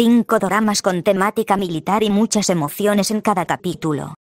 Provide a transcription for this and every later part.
Cinco dramas con temática militar y muchas emociones en cada capítulo.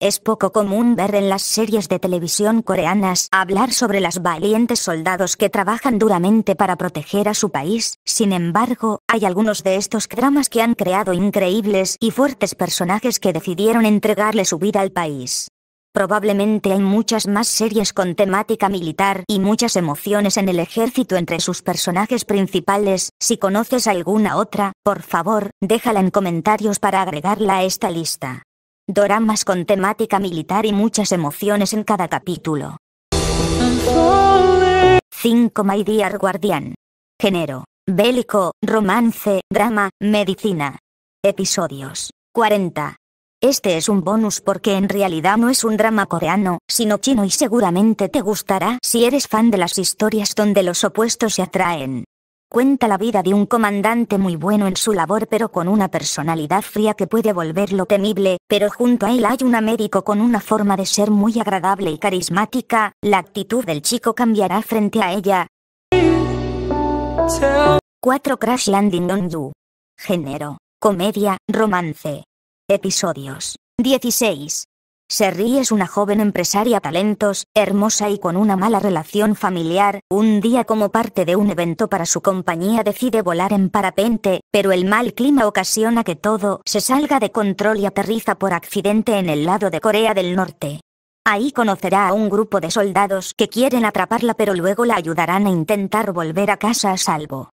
Es poco común ver en las series de televisión coreanas hablar sobre las valientes soldados que trabajan duramente para proteger a su país, sin embargo, hay algunos de estos dramas que han creado increíbles y fuertes personajes que decidieron entregarle su vida al país. Probablemente hay muchas más series con temática militar y muchas emociones en el ejército entre sus personajes principales, si conoces alguna otra, por favor, déjala en comentarios para agregarla a esta lista. Doramas con temática militar y muchas emociones en cada capítulo. 5 My Dear Guardian. Género. Bélico, romance, drama, medicina. Episodios. 40, este es un bonus porque en realidad no es un drama coreano, sino chino y seguramente te gustará si eres fan de las historias donde los opuestos se atraen. Cuenta la vida de un comandante muy bueno en su labor pero con una personalidad fría que puede volverlo temible, pero junto a él hay una médico con una forma de ser muy agradable y carismática, la actitud del chico cambiará frente a ella. 4 Crash Landing on You. Género. Comedia, romance. Episodios 16. Serri es una joven empresaria talentos, hermosa y con una mala relación familiar. Un día como parte de un evento para su compañía decide volar en parapente, pero el mal clima ocasiona que todo se salga de control y aterriza por accidente en el lado de Corea del Norte. Ahí conocerá a un grupo de soldados que quieren atraparla pero luego la ayudarán a intentar volver a casa a salvo.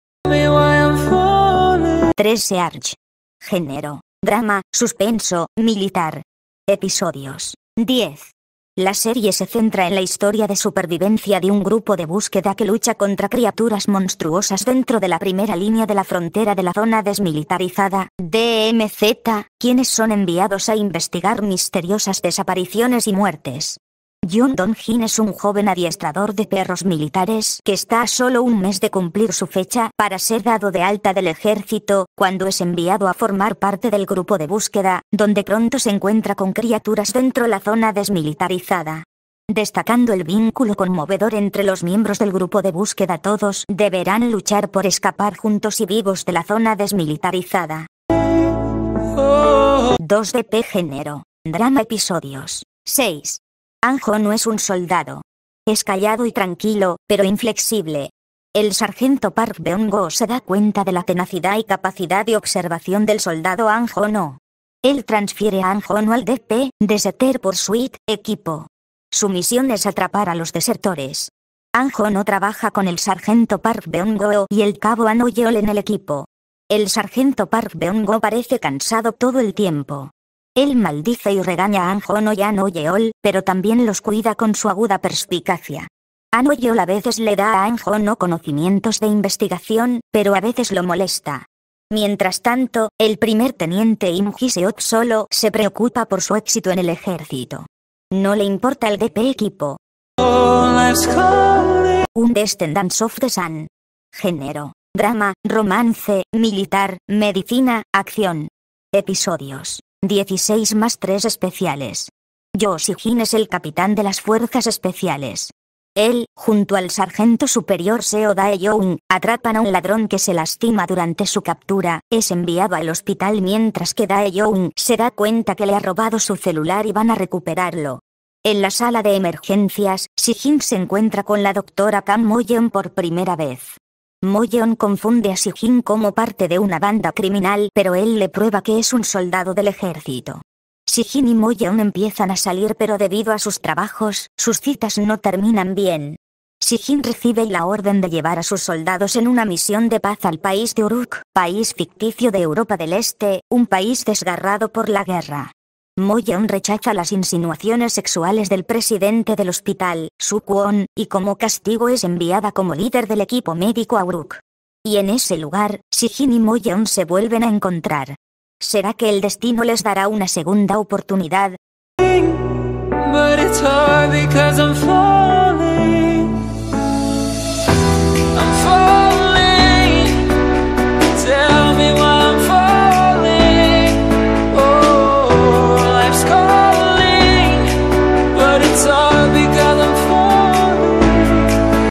13 Arch. Género drama, suspenso, militar. Episodios. 10. La serie se centra en la historia de supervivencia de un grupo de búsqueda que lucha contra criaturas monstruosas dentro de la primera línea de la frontera de la zona desmilitarizada, DMZ, quienes son enviados a investigar misteriosas desapariciones y muertes. Dong-jin es un joven adiestrador de perros militares que está a solo un mes de cumplir su fecha para ser dado de alta del ejército, cuando es enviado a formar parte del grupo de búsqueda, donde pronto se encuentra con criaturas dentro la zona desmilitarizada. Destacando el vínculo conmovedor entre los miembros del grupo de búsqueda todos deberán luchar por escapar juntos y vivos de la zona desmilitarizada. 2 de P Género. Drama Episodios. 6. Anjo no es un soldado. Es callado y tranquilo, pero inflexible. El sargento Park Beongo se da cuenta de la tenacidad y capacidad de observación del soldado Anjo no. Él transfiere a Anjo no al DP, por Pursuit, equipo. Su misión es atrapar a los desertores. Anjo no trabaja con el sargento Park Beongo y el cabo Anoyol en el equipo. El sargento Park Beongo parece cansado todo el tiempo. Él maldice y regaña a Anjono y no Yeol, pero también los cuida con su aguda perspicacia. Ano Yeol a veces le da a no conocimientos de investigación, pero a veces lo molesta. Mientras tanto, el primer teniente Im solo se preocupa por su éxito en el ejército. No le importa el DP equipo. Un descendant of the Sun. Género. Drama, romance, militar, medicina, acción. Episodios. 16 más 3 especiales. Jin es el capitán de las fuerzas especiales. Él, junto al sargento superior Seo Dae-young, atrapan a un ladrón que se lastima durante su captura, es enviado al hospital mientras que Dae-young se da cuenta que le ha robado su celular y van a recuperarlo. En la sala de emergencias, Sijin se encuentra con la doctora Kang Moyen por primera vez. Moyeon confunde a Sijin como parte de una banda criminal pero él le prueba que es un soldado del ejército. Sijin y Moyeon empiezan a salir pero debido a sus trabajos, sus citas no terminan bien. Sijin recibe la orden de llevar a sus soldados en una misión de paz al país de Uruk, país ficticio de Europa del Este, un país desgarrado por la guerra. Moyeon rechaza las insinuaciones sexuales del presidente del hospital, Su y como castigo es enviada como líder del equipo médico a Uruk. Y en ese lugar, Sijin y Moyeon se vuelven a encontrar. ¿Será que el destino les dará una segunda oportunidad?